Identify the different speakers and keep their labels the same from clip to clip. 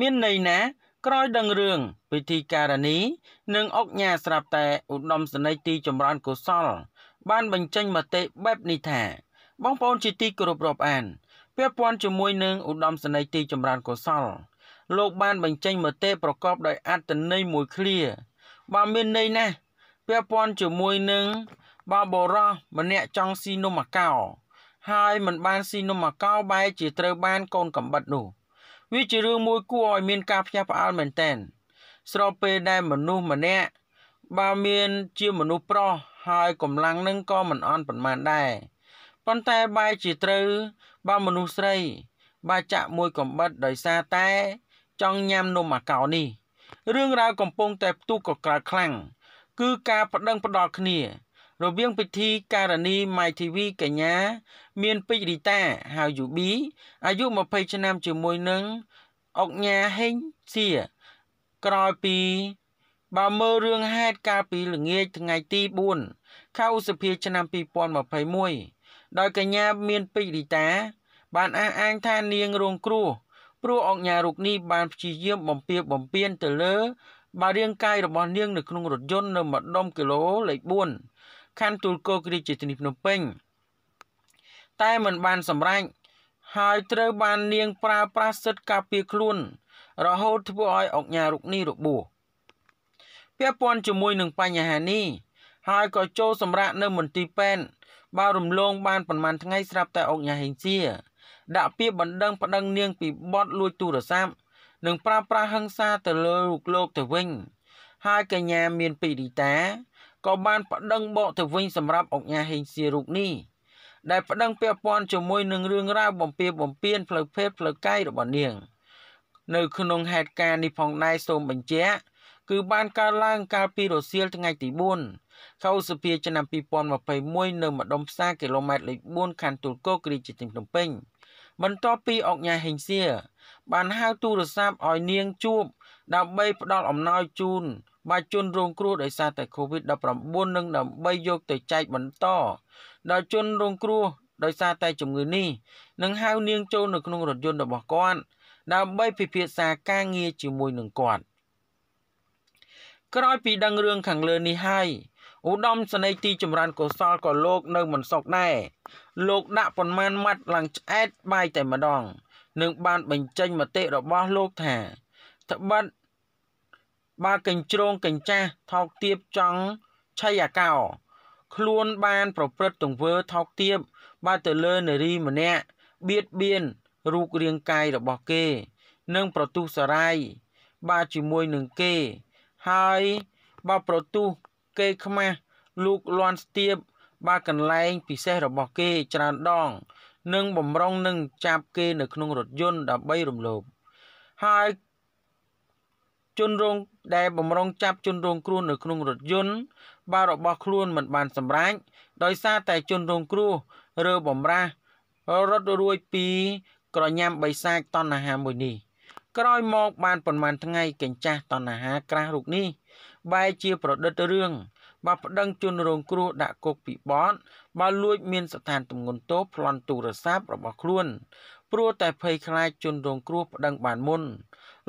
Speaker 1: មានន័យណាក្រោយដឹងរឿង ពិធីការនីនិងអុកញ៉ាស្រាប់តែឧត្តមសេនីយ៍ទីចម្រើនកុសលបានបញ្ចេញមតិបែបនេះថា បងប្អូនជាទីគោរពរាប់អានពាក់ព័ន្ធជាមួយនឹងឧត្តមសេនីយ៍ទីចម្រើនកុសលលោកបានបញ្ចេញមតិប្រកបដោយអត្តន័យមួយឃ្លាបើមានន័យណាស់ពាក់ព័ន្ធជាមួយនឹងបើបរោះម្នាក់ចង់ស៊ីនំអាកោហើយមិនបានស៊ីនំអាកោ បែរជាត្រូវបានកូនកំបិតនោះវាជារឿងមួយគួរឲ្យមានការផ្ទះផ្អើលមែនតែនស្របពេលដែលមនុស្សម្នាក់បើមាន ជាមនុស្សប្រុសហើយកម្លាំងនឹងក៏មិនអន់ប៉ុន្មានដែរប៉ុន្តែបែរជាត្រូវបើមនុស្សស្រីបើចាក់មួយកំបិតដោយសារតែ ចង់ញ៉ាំនំអាកោនេះរឿងរ៉ាវកំពុងតែផ្ទុះក៏ក្រើកខ្លាំងគឺការប្តឹងផ្ដាល់គ្នារវាងពិធីការនី My TV កញ្ញាមានពេជ្ររីតាហៅយូប៊ីអាយុ20ឆ្នាំជាមួយនឹងអុកញ៉ាហេងសៀក្រោយពីបើមើលរឿងហេតុការពីល្ងាចថ្ងៃទី4ខែឧសភា ឆ្នាំ2021ដោយកញ្ញា មានពេជ្ររីតា បានអះអាងថានាងរង គ្រោះព្រោះអង្គការរុកនេះបានព្យាយាមបំពៀបំពៀនទៅលើបារាងកាយរបស់នាង នៅក្នុងរថយន្តនៅម្ដុំគីឡូលេខ4ខណ្ឌទូលគោករាជធានីភ្នំពេញតែមិនបានសម្រេចហើយត្រូវបាននាងប្រើប្រាស់សិទ្ធិការពារខ្លួនរហូតធ្វើឲ្យអង្គញារុកនេះរបួសពាក់ព័ន្ធជាមួយនឹងបញ្ហានេះហើយក៏ចូលសម្រាប់នៅមន្ទីរពេទ្យបើរំលងបានប្រហែលថ្ងៃស្រាប់តែអង្គញាហេងជាដាក់ពាក្យបណ្ដឹងប្តឹងនាងពីបទលួចទូរស័ព្ទនិងប្រើប្រាស់ហិង្សាទៅលើលោកលោកទៅវិញហើយកញ្ញាមានពីរីតាក៏បាន ប្តឹងបកទៅវិញសម្រាប់អង្គការហេងសៀរូបនេះដែលប្តឹងពាក់ព័ន្ធជាមួយនឹងរឿងរ៉ាវបំពៀបំពៀនផ្លូវភេទផ្លូវកាយរបស់នាងនៅ ក្នុងហេតុការណ៍នេះផងដែរសូមបញ្ជាក់គឺ បានកើតឡើង កាលពីរសៀលថ្ងៃទី4ខែឧសភាឆ្នាំ2021នៅម្ដុំផ្សារគីឡូម៉ែត្រលេខ4ខណ្ឌទួលគោករាជធានីភ្នំពេញបន្ទាប់ពីអង្គញាហេងសៀបានហៅទូរស័ព្ទឲ្យនាងជួប ដើម្បីផ្ដល់អំណោយជូនបាជនរងគ្រោះដោយសារតែ COVID-19 នឹងដើម្បីយកទៅចែកបន្តដល់ជនរងគ្រោះដោយសារតែជំងឺនេះនឹងហៅនាងចូលនៅក្នុងរថយន្តរបស់គាត់ដើម្បីពិភាក្សាការងារជាមួយនឹងគាត់ក្រោយពីដឹងរឿងខាងលើនេះហើយឧត្តមសេនីយ៍ទីចម្រើនកុសលក៏លោក នៅមិនសុខដែរលោក ដាក់ប៉ុន្មានម៉ាត់ឡើងឆ្អែតបាយតែម្ដងនឹងបាន បញ្ចេញមតិរបស់លោកថាត្បិតបើកញ្ជ្រោងកញ្ចាស់ថោកទាបចង់ឆៃអាកោខ្លួនបាន ប្រព្រឹត្តទង្វើថោកទាបបើទៅលើនារីម្នាក់បៀតបៀនរូបរាងកាយរបស់គេនិងប្រទុះសរាយបើជាមួយនឹងគេហើយបើប្រទុះគេខ្មាស់លោកលន់ស្ទាបបើកន្លែងពិសេសរបស់គេច្រើនដង និងបំរុងនឹងចាប់គេ នៅក្នុងរថយន្តដើម្បីរំលោភហើយជនរងដែលបំរុងចាប់ជនរងគ្រោះនៅក្នុងរថយន្តបើរបស់ខ្លួនមិនបានសម្រេចដោយសារតែជនរងគ្រោះរើបំរាស់រត់រួចពី ក្រញាំបិសាចតណ្ហាមួយនេះក្រោយមកបានប្រមាណថ្ងៃកញ្ចាស់តណ្ហាក្រាស់រូបនេះបែរជា ប្រឌិតរឿងបើប្តឹងជនរងគ្រោះដាក់គុកពីបទបើលួចមានស្ថានទម្ងន់ទោសប្លន់ទូរស័ព្ទរបស់ខ្លួនព្រោះតែភ័យខ្លាចជនរងគ្រោះប្តឹងបានមុន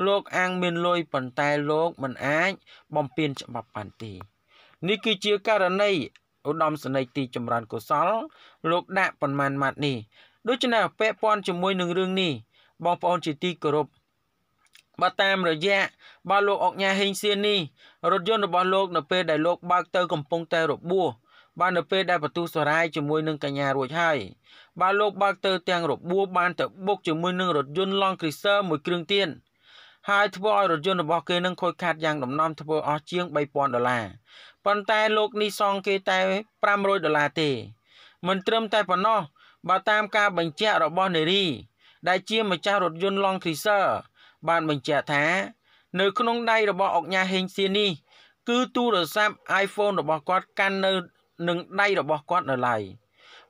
Speaker 1: លោកអាងមានលុយប៉ុន្តែលោកមិនអាច បំពេញច្បាប់បានទេនេះគឺជាករណីឧត្តមសេនីយ៍ទីចម្រើនកុសល លោកដាក់ប៉ុន្មានម៉ាត់នេះដូច្នេះពាក់ព័ន្ធជាមួយនឹងរឿងនេះបងប្អូនជាទីគោរពបើតាមរយៈបើលោកអុកញ៉ាហេងសៀននេះរថយន្តរបស់លោកនៅពេលដែលលោកបើកទៅកំពុងតែរបួសបាននៅពេលដែលបទុសរាយជាមួយនឹងកញ្ញារួចហើយបាទលោកបើកទៅទាំង របួសបានទៅបុកជាមួយនឹងរថយន្ត Long Cruiser មួយគ្រឿងទៀតហើយធ្វើឲ្យរថយន្តរបស់គេនឹងខូចខាតយ៉ាងដំណំ ធ្វើអស់ជាង3000ដុល្លារប៉ុន្តែលោកនេះសងគេតែ500ដុល្លារទេ មិនត្រឹមតែប៉ុណ្ណោះបើតាមការ បញ្ជាក់របស់នារី ដែលជាម្ចាស់រថយន្ត Long Cruiser បានបញ្ជាក់ថា នៅក្នុងដៃរបស់អុកញ៉ាហេងសៀននេះគឺទូរស័ព្ទ iPhone របស់គាត់កាន់នៅនិងដៃរបស់គាត់នៅឡើយ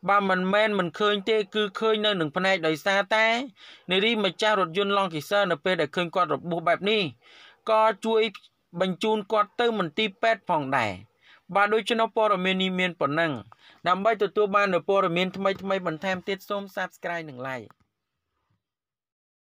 Speaker 1: បើមិនមែនមិនឃើញទេ គឺឃើញនៅនឹងភ្នែកដោយសារតែនារីម្ចាស់រថយន្ត Long Kaiser នៅពេលដែលឃើញគាត់របួសបែបនេះក៏ជួយបញ្ជូនគាត់ទៅមន្ទីរពេទ្យផងដែរបាទដូច្នោះព័ត៌មាននេះមានប៉ុណ្ណឹងដើម្បីទទួលបាននូវព័ត៌មានថ្មីៗបន្ថែមទៀតសូម Subscribe និង Like